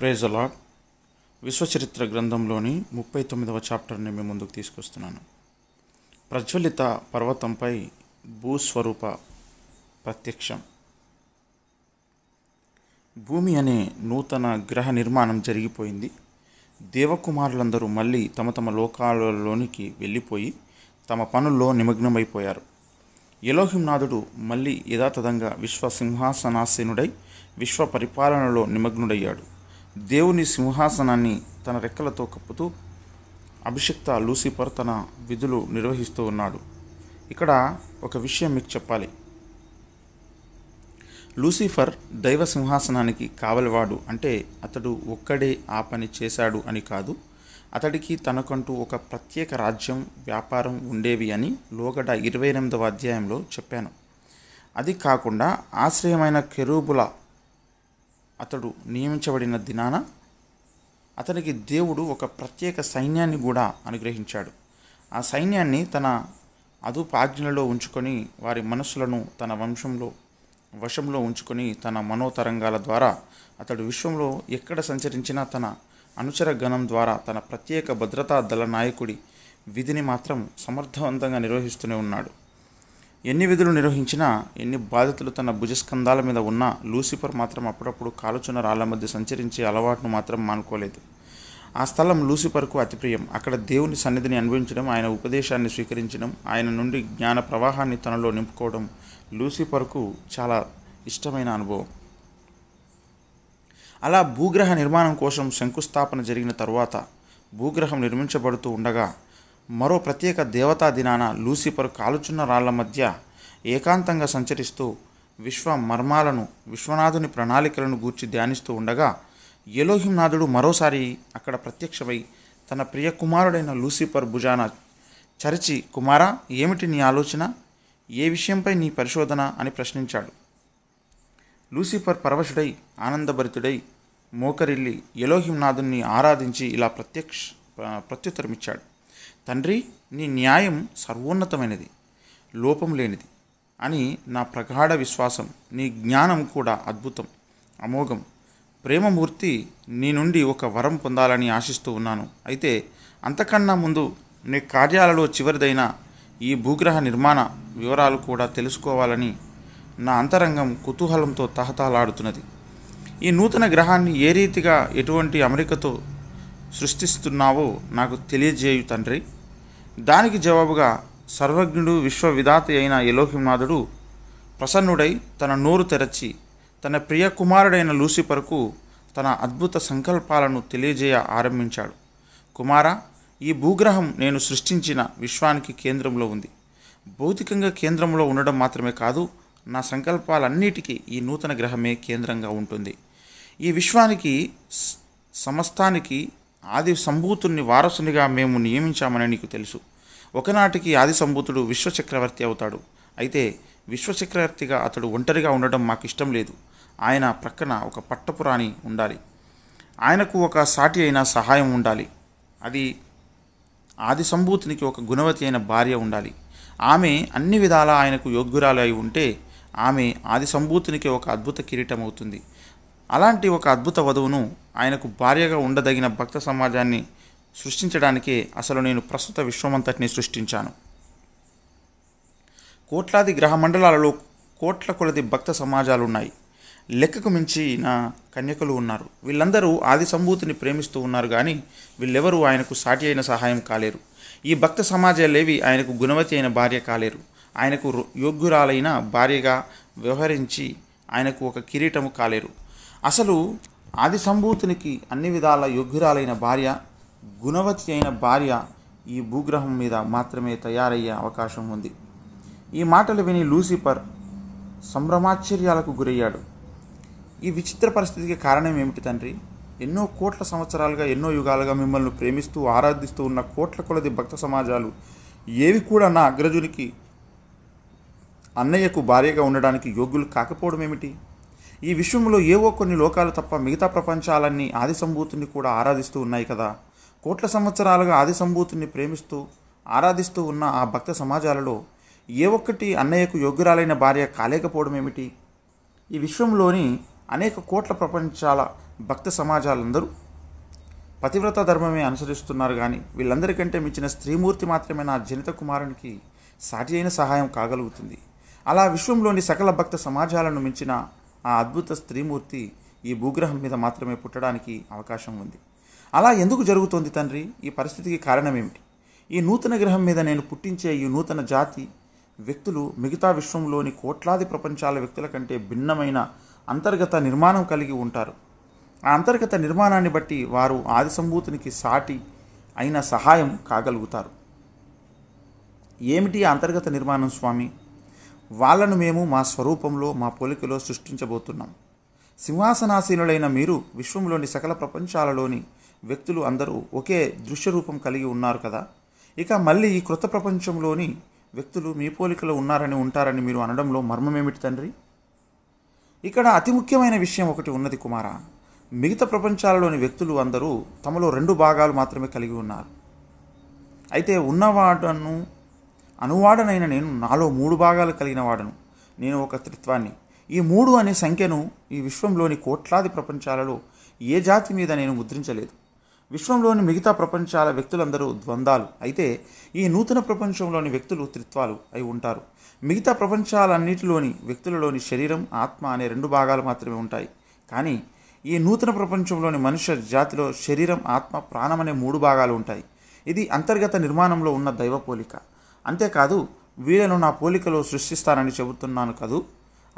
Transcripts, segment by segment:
praise అలాడ్ విశ్వచరిత్ర గ్రంథంలోని ముప్పై తొమ్మిదవ చాప్టర్ని మేము ముందుకు తీసుకొస్తున్నాను ప్రజ్వలిత పర్వతంపై భూస్వరూప ప్రత్యక్షం భూమి అనే నూతన గ్రహ నిర్మాణం జరిగిపోయింది దేవకుమారులందరూ మళ్ళీ తమ తమ లోకాలలోనికి వెళ్ళిపోయి తమ పనుల్లో నిమగ్నమైపోయారు యలోహింనాథుడు మళ్ళీ యథాతథంగా విశ్వసింహాసనాసీనుడై విశ్వ పరిపాలనలో నిమగ్నుడయ్యాడు దేవుని సింహాసనాన్ని తన రెక్కలతో కప్పుతూ అభిషిక్త లూసిఫర్ తన విధులు నిర్వహిస్తూ ఉన్నాడు ఇక్కడ ఒక విషయం మీకు చెప్పాలి లూసిఫర్ దైవ సింహాసనానికి కావలివాడు అంటే అతడు ఒక్కడే ఆ పని చేశాడు అని కాదు అతడికి తనకంటూ ఒక ప్రత్యేక రాజ్యం వ్యాపారం ఉండేవి అని లోగడ ఇరవై ఎనిమిదవ అధ్యాయంలో చెప్పాను అది కాకుండా ఆశ్రయమైన కెరూబుల అతడు నియమించబడిన దినాన అతనికి దేవుడు ఒక ప్రత్యేక సైన్యాన్ని కూడా అనుగ్రహించాడు ఆ సైన్యాన్ని తన అదుపాజ్ఞలో ఉంచుకొని వారి మనసులను తన వంశంలో వశంలో ఉంచుకొని తన మనోతరంగాల ద్వారా అతడు విశ్వంలో ఎక్కడ సంచరించినా తన అనుచర గణం ద్వారా తన ప్రత్యేక భద్రతా దళ నాయకుడి విధిని మాత్రం సమర్థవంతంగా నిర్వహిస్తూనే ఉన్నాడు ఎన్ని విధులు నిర్వహించినా ఎన్ని బాధితులు తన భుజస్కంధాల మీద ఉన్నా లూసిఫర్ మాత్రం అప్పుడప్పుడు కాలుచున్న రాళ్ల మధ్య సంచరించే అలవాటును మాత్రం మానుకోలేదు ఆ స్థలం లూసిఫర్కు ప్రియం అక్కడ దేవుని సన్నిధిని అనుభవించడం ఆయన ఉపదేశాన్ని స్వీకరించడం ఆయన నుండి జ్ఞాన ప్రవాహాన్ని తనలో నింపుకోవడం లూసిఫర్కు చాలా ఇష్టమైన అనుభవం అలా భూగ్రహ నిర్మాణం కోసం శంకుస్థాపన జరిగిన తరువాత భూగ్రహం నిర్మించబడుతూ ఉండగా మరో ప్రత్యేక దేవతా దినాన లూసిఫర్ కాలుచున్న రాళ్ల మధ్య ఏకాంతంగా సంచరిస్తూ విశ్వ మర్మాలను విశ్వనాథుని ప్రణాళికలను గూర్చి ధ్యానిస్తూ ఉండగా ఎలోహింనాథుడు మరోసారి అక్కడ ప్రత్యక్షమై తన ప్రియ కుమారుడైన లూసిఫర్ భుజాన చరిచి కుమారా ఏమిటి నీ ఆలోచన ఏ విషయంపై నీ పరిశోధన అని ప్రశ్నించాడు లూసిఫర్ పరవశుడై ఆనందభరితుడై మోకరిల్లి ఎలోహింనాథుని ఆరాధించి ఇలా ప్రత్యక్ష ప్రత్యుత్తరమిచ్చాడు తండ్రి నీ న్యాయం సర్వోన్నతమైనది లోపం లేనిది అని నా ప్రగాఢ విశ్వాసం నీ జ్ఞానం కూడా అద్భుతం అమోఘం ప్రేమమూర్తి నీ నుండి ఒక వరం పొందాలని ఆశిస్తూ ఉన్నాను అయితే అంతకన్నా ముందు నీ కార్యాలలో చివరిదైన ఈ భూగ్రహ నిర్మాణ వివరాలు కూడా తెలుసుకోవాలని నా అంతరంగం కుతూహలంతో తహతహలాడుతున్నది ఈ నూతన గ్రహాన్ని ఏ రీతిగా ఎటువంటి అమెరికతో సృష్టిస్తున్నావో నాకు తెలియజేయు తండ్రి దానికి జవాబుగా సర్వజ్ఞుడు విశ్వవిధాత అయిన యలోహిమాదుడు ప్రసన్నుడై తన నోరు తెరచి తన ప్రియ కుమారుడైన లూసిఫర్కు తన అద్భుత సంకల్పాలను తెలియజేయ ఆరంభించాడు కుమార ఈ భూగ్రహం నేను సృష్టించిన విశ్వానికి కేంద్రంలో ఉంది భౌతికంగా కేంద్రంలో ఉండడం మాత్రమే కాదు నా సంకల్పాలన్నిటికీ ఈ నూతన గ్రహమే కేంద్రంగా ఉంటుంది ఈ విశ్వానికి సమస్తానికి ఆది సంభూతుని వారసునిగా మేము నియమించామని నీకు తెలుసు ఒకనాటికి ఆది సంభూతుడు విశ్వచక్రవర్తి అవుతాడు అయితే విశ్వచక్రవర్తిగా అతడు ఒంటరిగా ఉండడం మాకు ఇష్టం లేదు ఆయన ప్రక్కన ఒక పట్టపురాణి ఉండాలి ఆయనకు ఒక సాటి అయిన సహాయం ఉండాలి అది ఆది సంభూతునికి ఒక గుణవతి అయిన భార్య ఉండాలి ఆమె అన్ని విధాలా ఆయనకు యోగ్యురాలు అయి ఉంటే ఆమె ఆది సంభూతునికి ఒక అద్భుత కిరీటం అవుతుంది అలాంటి ఒక అద్భుత వధువును ఆయనకు భార్యగా ఉండదగిన భక్త సమాజాన్ని సృష్టించడానికే అసలు నేను ప్రస్తుత విశ్వమంతటిని సృష్టించాను కోట్లాది గ్రహ మండలాలలో కోట్ల కొలది భక్త సమాజాలు ఉన్నాయి లెక్కకు మించి నా కన్యకులు ఉన్నారు వీళ్ళందరూ ఆది సంభూతిని ప్రేమిస్తూ ఉన్నారు కానీ వీళ్ళెవరూ ఆయనకు సాటి అయిన సహాయం కాలేరు ఈ భక్త సమాజాలేవి ఆయనకు గుణవతి అయిన భార్య కాలేరు ఆయనకు యోగ్యురాలైన భార్యగా వ్యవహరించి ఆయనకు ఒక కిరీటము కాలేరు అసలు ఆది సంభూతునికి అన్ని విధాల యోగ్యురాలైన భార్య గుణవతి అయిన భార్య ఈ భూగ్రహం మీద మాత్రమే తయారయ్యే అవకాశం ఉంది ఈ మాటలు విని లూసిఫర్ సంభ్రమాశ్చర్యాలకు గురయ్యాడు ఈ విచిత్ర పరిస్థితికి కారణం ఏమిటి తండ్రి ఎన్నో కోట్ల సంవత్సరాలుగా ఎన్నో యుగాలుగా మిమ్మల్ని ప్రేమిస్తూ ఆరాధిస్తూ ఉన్న కోట్ల కొలది భక్త సమాజాలు ఏవి కూడా నా అగ్రజునికి అన్నయ్యకు భార్యగా ఉండడానికి యోగ్యులు కాకపోవడం ఏమిటి ఈ విశ్వంలో ఏవో కొన్ని లోకాలు తప్ప మిగతా ప్రపంచాలన్నీ ఆది సంభూతుని కూడా ఆరాధిస్తూ ఉన్నాయి కదా కోట్ల సంవత్సరాలుగా ఆది సంభూతుని ప్రేమిస్తూ ఆరాధిస్తూ ఉన్న ఆ భక్త సమాజాలలో ఏ ఒక్కటి అన్నయ్యకు యోగ్యురాలైన భార్య కాలేకపోవడం ఏమిటి ఈ విశ్వంలోని అనేక కోట్ల ప్రపంచాల భక్త సమాజాలందరూ పతివ్రత ధర్మమే అనుసరిస్తున్నారు కానీ వీళ్ళందరికంటే మించిన స్త్రీమూర్తి మాత్రమే నా జనిత కుమారునికి సాటి అయిన సహాయం కాగలుగుతుంది అలా విశ్వంలోని సకల భక్త సమాజాలను మించిన ఆ అద్భుత స్త్రీమూర్తి ఈ భూగ్రహం మీద మాత్రమే పుట్టడానికి అవకాశం ఉంది అలా ఎందుకు జరుగుతోంది తండ్రి ఈ పరిస్థితికి కారణమేమిటి ఈ నూతన గ్రహం మీద నేను పుట్టించే ఈ నూతన జాతి వ్యక్తులు మిగతా విశ్వంలోని కోట్లాది ప్రపంచాల వ్యక్తుల కంటే భిన్నమైన అంతర్గత నిర్మాణం కలిగి ఉంటారు ఆ అంతర్గత నిర్మాణాన్ని బట్టి వారు ఆదిసంభూతినికి సాటి అయిన సహాయం కాగలుగుతారు ఏమిటి అంతర్గత నిర్మాణం స్వామి వాళ్లను మేము మా స్వరూపంలో మా పోలికలో సృష్టించబోతున్నాం సింహాసనాశీనులైన మీరు విశ్వంలోని సకల ప్రపంచాలలోని వ్యక్తులు అందరూ ఒకే దృశ్యరూపం కలిగి ఉన్నారు కదా ఇక మళ్ళీ ఈ కృత ప్రపంచంలోని వ్యక్తులు మీ పోలికలో ఉన్నారని ఉంటారని మీరు అనడంలో మర్మమేమిటి తండ్రి ఇక్కడ అతి ముఖ్యమైన విషయం ఒకటి ఉన్నది కుమార మిగతా ప్రపంచాలలోని వ్యక్తులు అందరూ తమలో రెండు భాగాలు మాత్రమే కలిగి ఉన్నారు అయితే ఉన్నవాడను అనువాడనైన నేను నాలో మూడు భాగాలు కలిగిన వాడను నేను ఒక త్రిత్వాన్ని ఈ మూడు అనే సంఖ్యను ఈ విశ్వంలోని కోట్లాది ప్రపంచాలలో ఏ జాతి మీద నేను ముద్రించలేదు విశ్వంలోని మిగతా ప్రపంచాల వ్యక్తులందరూ ద్వంద్వాలు అయితే ఈ నూతన ప్రపంచంలోని వ్యక్తులు త్రిత్వాలు అయి ఉంటారు మిగతా ప్రపంచాలన్నిటిలోని వ్యక్తులలోని శరీరం ఆత్మ అనే రెండు భాగాలు మాత్రమే ఉంటాయి కానీ ఈ నూతన ప్రపంచంలోని మనుష్య జాతిలో శరీరం ఆత్మ ప్రాణం అనే మూడు భాగాలు ఉంటాయి ఇది అంతర్గత నిర్మాణంలో ఉన్న దైవపోలిక పోలిక అంతేకాదు వీళ్ళను నా పోలికలో సృష్టిస్తానని చెబుతున్నాను కదూ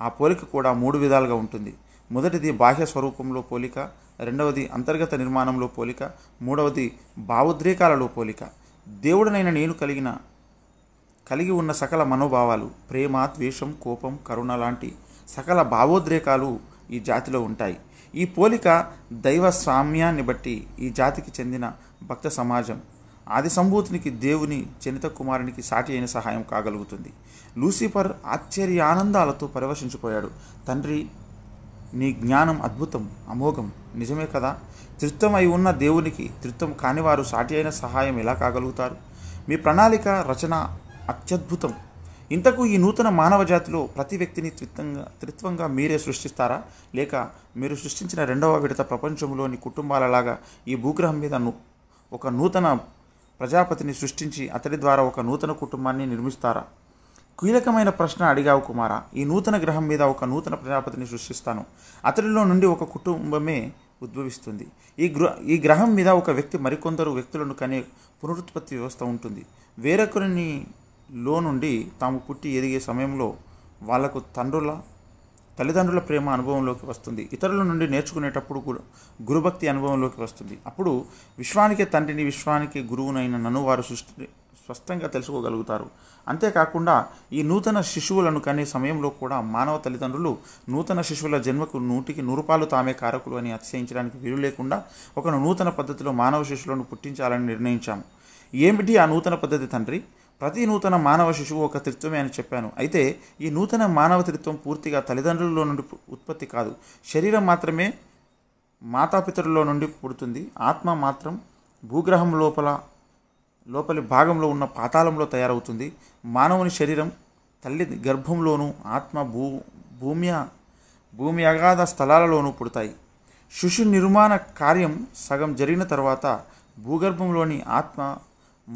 ఆ పోలిక కూడా మూడు విధాలుగా ఉంటుంది మొదటిది బాహ్య స్వరూపంలో పోలిక రెండవది అంతర్గత నిర్మాణంలో పోలిక మూడవది భావోద్రేకాలలో పోలిక దేవుడనైన నేను కలిగిన కలిగి ఉన్న సకల మనోభావాలు ప్రేమ ద్వేషం కోపం కరుణ లాంటి సకల భావోద్రేకాలు ఈ జాతిలో ఉంటాయి ఈ పోలిక దైవ సామ్యాన్ని బట్టి ఈ జాతికి చెందిన భక్త సమాజం ఆది సంభూతునికి దేవుని జనిత కుమారునికి సాటి అయిన సహాయం కాగలుగుతుంది లూసిఫర్ ఆశ్చర్య ఆనందాలతో పరివశించిపోయాడు తండ్రి నీ జ్ఞానం అద్భుతం అమోఘం నిజమే కదా అయి ఉన్న దేవునికి కాని కానివారు సాటి అయిన సహాయం ఎలా కాగలుగుతారు మీ ప్రణాళిక రచన అత్యద్భుతం ఇంతకు ఈ నూతన మానవ జాతిలో ప్రతి వ్యక్తిని త్రిత్వంగా త్రిత్వంగా మీరే సృష్టిస్తారా లేక మీరు సృష్టించిన రెండవ విడత ప్రపంచంలోని కుటుంబాలలాగా ఈ భూగ్రహం మీద ఒక నూతన ప్రజాపతిని సృష్టించి అతడి ద్వారా ఒక నూతన కుటుంబాన్ని నిర్మిస్తారా కీలకమైన ప్రశ్న అడిగావు కుమార ఈ నూతన గ్రహం మీద ఒక నూతన ప్రజాపతిని సృష్టిస్తాను అతడిలో నుండి ఒక కుటుంబమే ఉద్భవిస్తుంది ఈ గృహ ఈ గ్రహం మీద ఒక వ్యక్తి మరికొందరు వ్యక్తులను కనే పునరుత్పత్తి వ్యవస్థ ఉంటుంది వేరొకరిని లో నుండి తాము పుట్టి ఎదిగే సమయంలో వాళ్లకు తండ్రుల తల్లిదండ్రుల ప్రేమ అనుభవంలోకి వస్తుంది ఇతరుల నుండి నేర్చుకునేటప్పుడు గురుభక్తి అనుభవంలోకి వస్తుంది అప్పుడు విశ్వానికే తండ్రిని విశ్వానికే గురువునైన నన్ను వారు సృష్టి స్పష్టంగా తెలుసుకోగలుగుతారు అంతేకాకుండా ఈ నూతన శిశువులను కనే సమయంలో కూడా మానవ తల్లిదండ్రులు నూతన శిశువుల జన్మకు నూటికి నూరుపాలు తామే కారకులు అని అతిశయించడానికి వీలు లేకుండా ఒక నూతన పద్ధతిలో మానవ శిశువులను పుట్టించాలని నిర్ణయించాము ఏమిటి ఆ నూతన పద్ధతి తండ్రి ప్రతి నూతన మానవ శిశువు ఒక త్రిత్వమే అని చెప్పాను అయితే ఈ నూతన మానవ త్రిత్వం పూర్తిగా తల్లిదండ్రుల్లో నుండి ఉత్పత్తి కాదు శరీరం మాత్రమే మాతాపితరుల్లో నుండి పుడుతుంది ఆత్మ మాత్రం భూగ్రహం లోపల లోపలి భాగంలో ఉన్న పాతాళంలో తయారవుతుంది మానవుని శరీరం తల్లి గర్భంలోనూ ఆత్మ భూ భూమి భూమి అగాధ స్థలాలలోనూ పుడతాయి శిశు నిర్మాణ కార్యం సగం జరిగిన తర్వాత భూగర్భంలోని ఆత్మ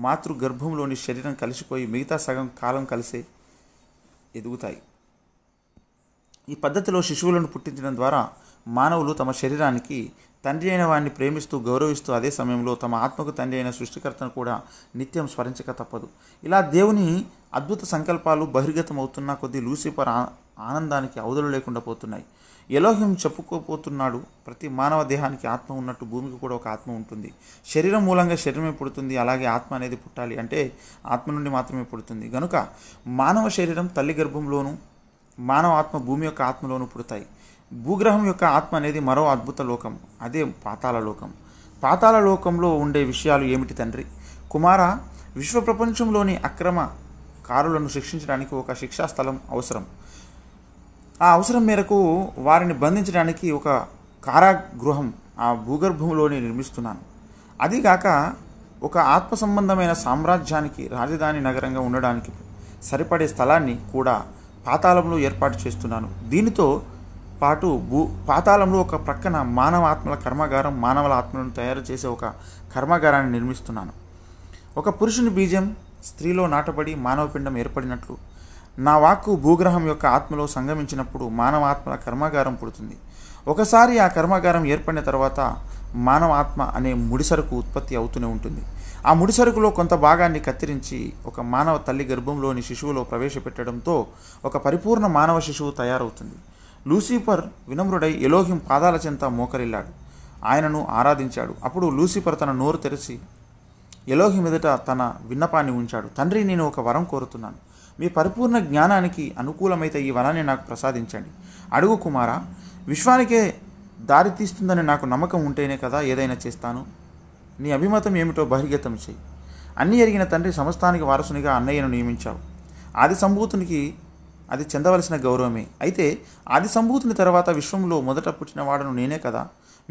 మాతృ గర్భంలోని శరీరం కలిసిపోయి మిగతా సగం కాలం కలిసే ఎదుగుతాయి ఈ పద్ధతిలో శిశువులను పుట్టించడం ద్వారా మానవులు తమ శరీరానికి తండ్రి అయిన వారిని ప్రేమిస్తూ గౌరవిస్తూ అదే సమయంలో తమ ఆత్మకు తండ్రి అయిన సృష్టికర్తను కూడా నిత్యం స్మరించక తప్పదు ఇలా దేవుని అద్భుత సంకల్పాలు బహిర్గతం అవుతున్న కొద్దీ లూసిఫర్ ఆనందానికి అవధులు లేకుండా పోతున్నాయి ఎలోహిం చెప్పుకోపోతున్నాడు ప్రతి మానవ దేహానికి ఆత్మ ఉన్నట్టు భూమికి కూడా ఒక ఆత్మ ఉంటుంది శరీరం మూలంగా శరీరమే పుడుతుంది అలాగే ఆత్మ అనేది పుట్టాలి అంటే ఆత్మ నుండి మాత్రమే పుడుతుంది గనుక మానవ శరీరం తల్లి గర్భంలోనూ మానవ ఆత్మ భూమి యొక్క ఆత్మలోనూ పుడతాయి భూగ్రహం యొక్క ఆత్మ అనేది మరో అద్భుత లోకం అదే పాతాల లోకం పాతాల లోకంలో ఉండే విషయాలు ఏమిటి తండ్రి కుమార విశ్వ ప్రపంచంలోని అక్రమ కారులను శిక్షించడానికి ఒక శిక్షా స్థలం అవసరం ఆ అవసరం మేరకు వారిని బంధించడానికి ఒక కారాగృహం ఆ భూగర్భంలోనే నిర్మిస్తున్నాను అదిగాక ఒక ఆత్మ సంబంధమైన సామ్రాజ్యానికి రాజధాని నగరంగా ఉండడానికి సరిపడే స్థలాన్ని కూడా పాతాళంలో ఏర్పాటు చేస్తున్నాను దీనితో పాటు భూ పాతాళంలో ఒక ప్రక్కన మానవ ఆత్మల కర్మాగారం మానవుల ఆత్మలను తయారు చేసే ఒక కర్మాగారాన్ని నిర్మిస్తున్నాను ఒక పురుషుని బీజం స్త్రీలో నాటబడి మానవ పిండం ఏర్పడినట్లు నా వాక్కు భూగ్రహం యొక్క ఆత్మలో సంగమించినప్పుడు మానవాత్మల కర్మాగారం పుడుతుంది ఒకసారి ఆ కర్మాగారం ఏర్పడిన తర్వాత మానవాత్మ అనే ముడిసరుకు ఉత్పత్తి అవుతూనే ఉంటుంది ఆ ముడిసరుకులో కొంత భాగాన్ని కత్తిరించి ఒక మానవ తల్లి గర్భంలోని శిశువులో ప్రవేశపెట్టడంతో ఒక పరిపూర్ణ మానవ శిశువు తయారవుతుంది లూసిఫర్ వినమ్రుడై ఎలోహిం పాదాల చెంత మోకరిల్లాడు ఆయనను ఆరాధించాడు అప్పుడు లూసిఫర్ తన నోరు తెరిచి ఎలోహిం ఎదుట తన విన్నపాన్ని ఉంచాడు తండ్రి నేను ఒక వరం కోరుతున్నాను మీ పరిపూర్ణ జ్ఞానానికి అనుకూలమైతే ఈ వరాన్ని నాకు ప్రసాదించండి అడుగు కుమార విశ్వానికే దారితీస్తుందని నాకు నమ్మకం ఉంటేనే కదా ఏదైనా చేస్తాను నీ అభిమతం ఏమిటో బహిర్గతం చేయి అన్నీ ఎరిగిన తండ్రి సమస్తానికి వారసునిగా అన్నయ్యను నియమించావు ఆది సంభూతునికి అది చెందవలసిన గౌరవమే అయితే ఆది సంభూతుని తర్వాత విశ్వంలో మొదట పుట్టినవాడను నేనే కదా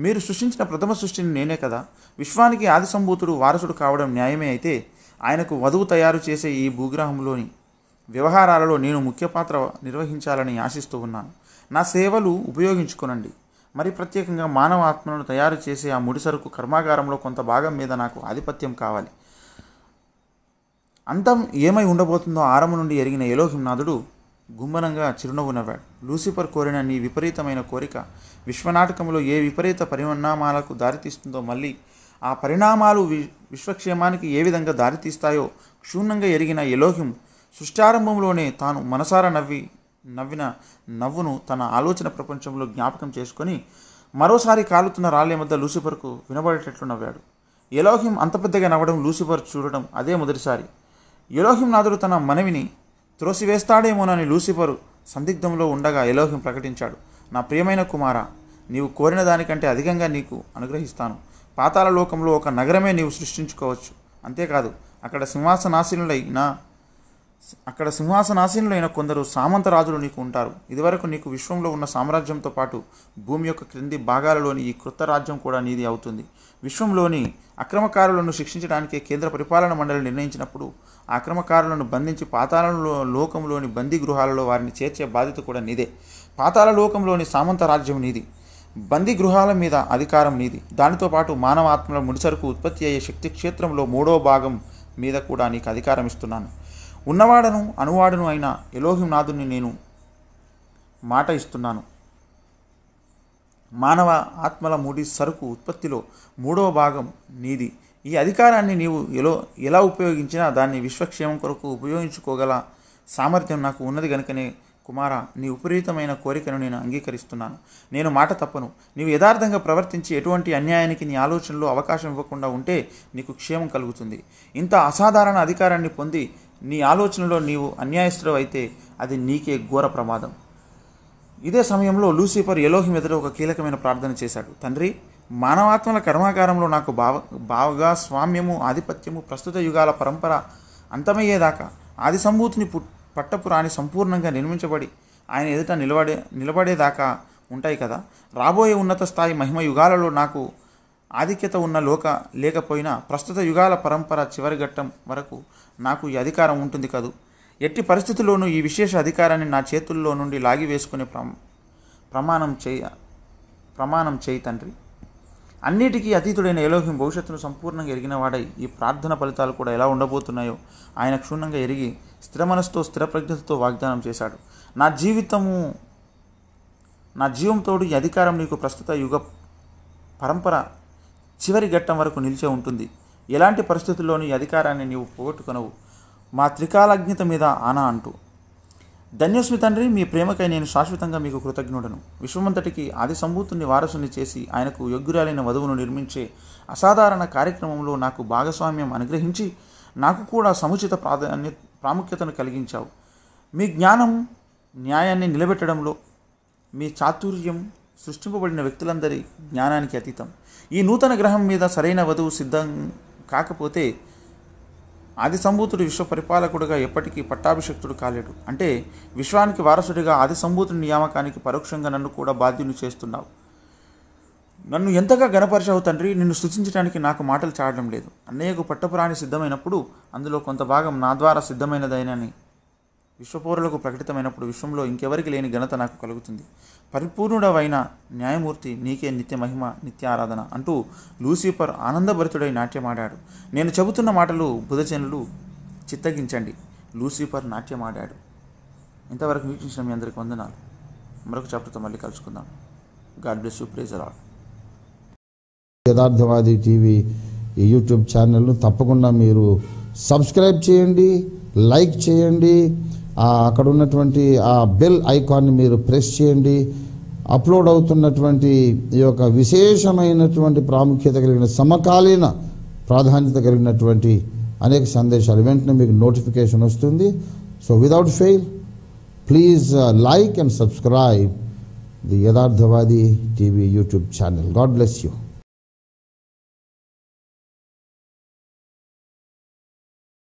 మీరు సృష్టించిన ప్రథమ సృష్టిని నేనే కదా విశ్వానికి ఆది సంభూతుడు వారసుడు కావడం న్యాయమే అయితే ఆయనకు వధువు తయారు చేసే ఈ భూగ్రహంలోని వ్యవహారాలలో నేను ముఖ్య పాత్ర నిర్వహించాలని ఆశిస్తూ ఉన్నాను నా సేవలు ఉపయోగించుకునండి మరి ప్రత్యేకంగా మానవ ఆత్మలను తయారు చేసే ఆ ముడిసరుకు కర్మాగారంలో కొంత భాగం మీద నాకు ఆధిపత్యం కావాలి అంతం ఏమై ఉండబోతుందో ఆరము నుండి ఎరిగిన యలోహింనాథుడు గుమ్మనంగా చిరునవ్వు నవ్వాడు లూసిఫర్ కోరిన నీ విపరీతమైన కోరిక విశ్వనాటకంలో ఏ విపరీత పరిణామాలకు దారితీస్తుందో మళ్ళీ ఆ పరిణామాలు విశ్వక్షేమానికి ఏ విధంగా దారితీస్తాయో క్షుణ్ణంగా ఎరిగిన యలోహిం సృష్టారంభంలోనే తాను మనసారా నవ్వి నవ్విన నవ్వును తన ఆలోచన ప్రపంచంలో జ్ఞాపకం చేసుకొని మరోసారి కాలుతున్న రాళ్ళే మధ్య లూసిఫర్కు వినబడేటట్లు నవ్వాడు ఎలోహిం అంత పెద్దగా నవ్వడం లూసిఫర్ చూడడం అదే మొదటిసారి ఎలోహిం నాథుడు తన మనవిని త్రోసివేస్తాడేమోనని లూసిఫర్ సందిగ్ధంలో ఉండగా ఎలోహిం ప్రకటించాడు నా ప్రియమైన కుమార నీవు కోరిన దానికంటే అధికంగా నీకు అనుగ్రహిస్తాను పాతాల లోకంలో ఒక నగరమే నీవు సృష్టించుకోవచ్చు అంతేకాదు అక్కడ సింహాసనాశీనులై నా అక్కడ సింహాసనాసీనులైన కొందరు సామంత రాజులు నీకు ఉంటారు ఇదివరకు నీకు విశ్వంలో ఉన్న సామ్రాజ్యంతో పాటు భూమి యొక్క క్రింది భాగాలలోని ఈ కృత రాజ్యం కూడా నీది అవుతుంది విశ్వంలోని అక్రమకారులను శిక్షించడానికి కేంద్ర పరిపాలన మండలి నిర్ణయించినప్పుడు అక్రమకారులను బంధించి పాతాళంలో లోకంలోని బందీ గృహాలలో వారిని చేర్చే బాధ్యత కూడా నీదే పాతాల లోకంలోని సామంత రాజ్యం నీది బందీ గృహాల మీద అధికారం నీది దానితో పాటు మానవ ఆత్మల ముడిసరుకు ఉత్పత్తి అయ్యే శక్తి క్షేత్రంలో మూడో భాగం మీద కూడా నీకు అధికారం ఇస్తున్నాను ఉన్నవాడను అనువాడును అయిన ఎలోహింనాథుని నేను మాట ఇస్తున్నాను మానవ ఆత్మల మూడి సరుకు ఉత్పత్తిలో మూడవ భాగం నీది ఈ అధికారాన్ని నీవు ఎలా ఎలా ఉపయోగించినా దాన్ని విశ్వక్షేమం కొరకు ఉపయోగించుకోగల సామర్థ్యం నాకు ఉన్నది గనుకనే కుమార నీ విపరీతమైన కోరికను నేను అంగీకరిస్తున్నాను నేను మాట తప్పను నీవు యథార్థంగా ప్రవర్తించి ఎటువంటి అన్యాయానికి నీ ఆలోచనలో అవకాశం ఇవ్వకుండా ఉంటే నీకు క్షేమం కలుగుతుంది ఇంత అసాధారణ అధికారాన్ని పొంది నీ ఆలోచనలో నీవు అన్యాయస్తుడు అయితే అది నీకే ఘోర ప్రమాదం ఇదే సమయంలో లూసిఫర్ ఎలోహిం ఎదుట ఒక కీలకమైన ప్రార్థన చేశాడు తండ్రి మానవాత్మల కర్మాకారంలో నాకు భావ భావగా స్వామ్యము ఆధిపత్యము ప్రస్తుత యుగాల పరంపర అంతమయ్యేదాకా ఆది సంభూతిని పట్టపు పట్టపురాణి సంపూర్ణంగా నిర్మించబడి ఆయన ఎదుట నిలబడే నిలబడేదాకా ఉంటాయి కదా రాబోయే ఉన్నత స్థాయి మహిమ యుగాలలో నాకు ఆధిక్యత ఉన్న లోక లేకపోయినా ప్రస్తుత యుగాల పరంపర చివరి ఘట్టం వరకు నాకు ఈ అధికారం ఉంటుంది కదూ ఎట్టి పరిస్థితుల్లోనూ ఈ విశేష అధికారాన్ని నా చేతుల్లో నుండి లాగివేసుకునే ప్ర ప్రమాణం చేయ ప్రమాణం చేయి తండ్రి అన్నిటికీ అతీతుడైన ఎలోహిం భవిష్యత్తును సంపూర్ణంగా వాడై ఈ ప్రార్థన ఫలితాలు కూడా ఎలా ఉండబోతున్నాయో ఆయన క్షుణ్ణంగా ఎరిగి స్థిర మనస్సుతో స్థిర ప్రజ్ఞతతో వాగ్దానం చేశాడు నా జీవితము నా జీవంతోడు ఈ అధికారం నీకు ప్రస్తుత యుగ పరంపర చివరి ఘట్టం వరకు నిలిచే ఉంటుంది ఎలాంటి పరిస్థితుల్లోనూ అధికారాన్ని నీవు పోగొట్టుకునవు మా త్రికాలజ్ఞత మీద ఆనా అంటూ ధన్యస్మి తండ్రి మీ ప్రేమకై నేను శాశ్వతంగా మీకు కృతజ్ఞుడను విశ్వమంతటికి ఆది సంభూతుని వారసుని చేసి ఆయనకు యోగ్యురాలైన వధువును నిర్మించే అసాధారణ కార్యక్రమంలో నాకు భాగస్వామ్యం అనుగ్రహించి నాకు కూడా సముచిత ప్రాధాన్య ప్రాముఖ్యతను కలిగించావు మీ జ్ఞానం న్యాయాన్ని నిలబెట్టడంలో మీ చాతుర్యం సృష్టింపబడిన వ్యక్తులందరి జ్ఞానానికి అతీతం ఈ నూతన గ్రహం మీద సరైన వధువు సిద్ధం కాకపోతే ఆది సంభూతుడు విశ్వ పరిపాలకుడుగా ఎప్పటికీ పట్టాభిషక్తుడు కాలేడు అంటే విశ్వానికి వారసుడిగా ఆది సంభూతుడి నియామకానికి పరోక్షంగా నన్ను కూడా బాధ్యుని చేస్తున్నావు నన్ను ఎంతగా గణపరిచావు తండ్రి నిన్ను సృష్టించడానికి నాకు మాటలు చాడడం లేదు అన్నయ్యకు పట్టపురాణి సిద్ధమైనప్పుడు అందులో కొంత భాగం నా ద్వారా సిద్ధమైనదైనని విశ్వపౌరులకు ప్రకటితమైనప్పుడు విశ్వంలో ఇంకెవరికి లేని ఘనత నాకు కలుగుతుంది పరిపూర్ణుడవైన న్యాయమూర్తి నీకే నిత్య మహిమ నిత్య ఆరాధన అంటూ లూసిఫర్ ఆనందభరితుడై నాట్యమాడాడు నేను చెబుతున్న మాటలు బుధజనులు చిత్తగించండి లూసిఫర్ నాట్యమాడాడు ఇంతవరకు వీక్షించిన మీ అందరికి వందనాలు మరొక చాప్టర్తో మళ్ళీ కలుసుకుందాం గాడ్ బ్లెస్ యూ ప్రేజ్ అలాడ్ యథార్థవాది టీవీ యూట్యూబ్ ఛానల్ను తప్పకుండా మీరు సబ్స్క్రైబ్ చేయండి లైక్ చేయండి అక్కడ ఉన్నటువంటి ఆ బెల్ ఐకాన్ని మీరు ప్రెస్ చేయండి అప్లోడ్ అవుతున్నటువంటి ఈ యొక్క విశేషమైనటువంటి ప్రాముఖ్యత కలిగిన సమకాలీన ప్రాధాన్యత కలిగినటువంటి అనేక సందేశాలు వెంటనే మీకు నోటిఫికేషన్ వస్తుంది so without fail please like and subscribe the Yatharthavadi TV YouTube channel God bless you